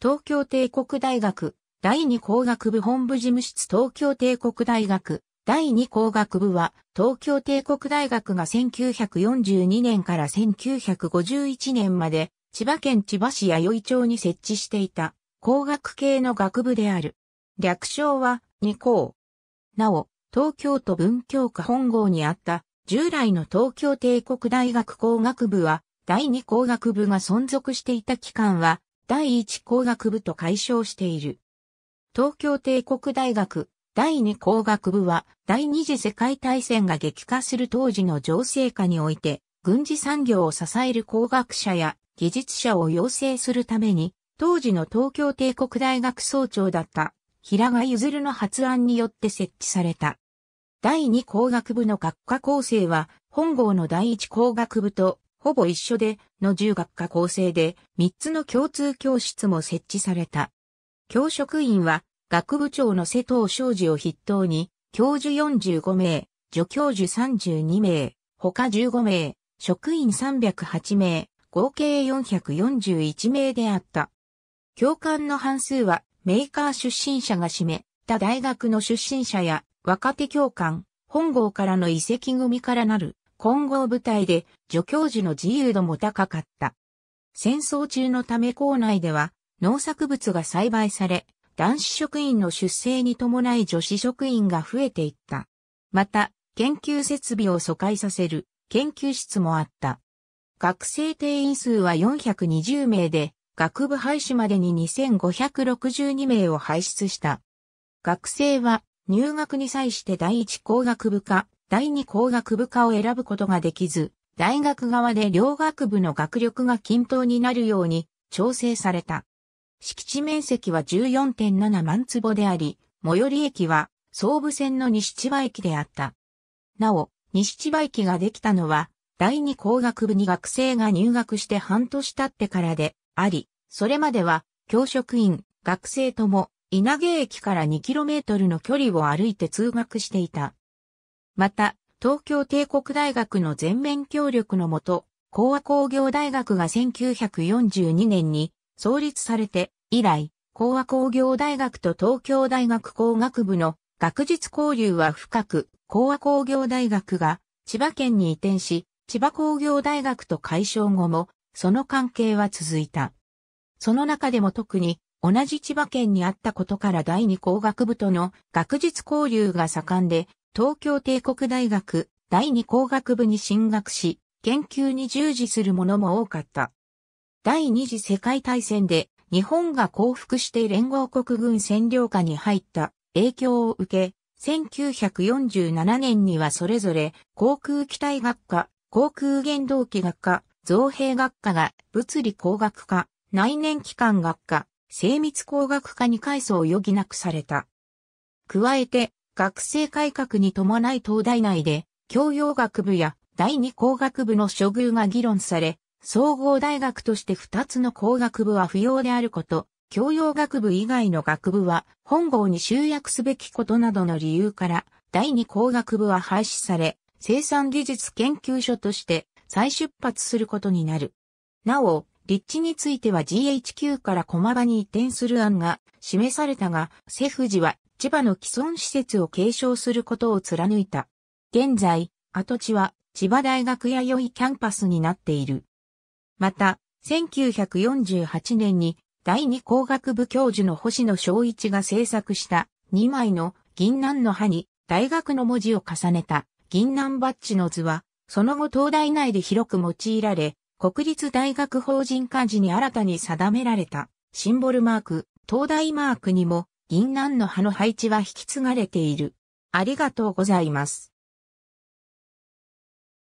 東京帝国大学、第二工学部本部事務室東京帝国大学、第二工学部は、東京帝国大学が1942年から1951年まで、千葉県千葉市弥生町に設置していた、工学系の学部である。略称は、二校。なお、東京都文教科本郷にあった、従来の東京帝国大学工学部は、第二工学部が存続していた期間は、第一工学部と解消している。東京帝国大学第二工学部は第二次世界大戦が激化する当時の情勢下において軍事産業を支える工学者や技術者を養成するために当時の東京帝国大学総長だった平賀譲の発案によって設置された。第二工学部の学科構成は本郷の第一工学部とほぼ一緒での10学科構成で3つの共通教室も設置された。教職員は学部長の瀬藤昌司を筆頭に教授45名、助教授32名、他15名、職員308名、合計441名であった。教官の半数はメーカー出身者が占め、他大学の出身者や若手教官、本郷からの遺跡組からなる混合部隊で助教授の自由度も高かった。戦争中のため校内では農作物が栽培され、男子職員の出生に伴い女子職員が増えていった。また、研究設備を疎開させる研究室もあった。学生定員数は420名で、学部廃止までに2562名を廃出した。学生は入学に際して第一工学部科、第二工学部科を選ぶことができず、大学側で両学部の学力が均等になるように調整された。敷地面積は14.7万坪であり、最寄り駅は総武線の西千葉駅であった。なお、西千葉駅ができたのは、第二工学部に学生が入学して半年経ってからであり、それまでは教職員、学生とも稲毛駅から 2km の距離を歩いて通学していた。また、東京帝国大学の全面協力のもと、講和工業大学が1942年に創立されて以来、講和工業大学と東京大学工学部の学術交流は深く、講和工業大学が千葉県に移転し、千葉工業大学と解消後も、その関係は続いた。その中でも特に、同じ千葉県にあったことから第二工学部との学術交流が盛んで、東京帝国大学第二工学部に進学し、研究に従事する者も多かった。第二次世界大戦で日本が降伏して連合国軍占領下に入った影響を受け、1947年にはそれぞれ航空機体学科、航空原動機学科、造兵学科が物理工学科、内燃機関学科、精密工学科に改装を余儀なくされた。加えて、学生改革に伴い東大内で、教養学部や第二工学部の処遇が議論され、総合大学として2つの工学部は不要であること、教養学部以外の学部は本郷に集約すべきことなどの理由から、第二工学部は廃止され、生産技術研究所として再出発することになる。なお、立地については GHQ から駒場に移転する案が示されたが、セフジは千葉の既存施設を継承することを貫いた。現在、跡地は千葉大学弥生キャンパスになっている。また、1948年に第二工学部教授の星野昭一が制作した2枚の銀杏の葉に大学の文字を重ねた銀杏バッジの図は、その後東大内で広く用いられ、国立大学法人幹事に新たに定められたシンボルマーク、東大マークにも銀杏の葉の配置は引き継がれている。ありがとうございます。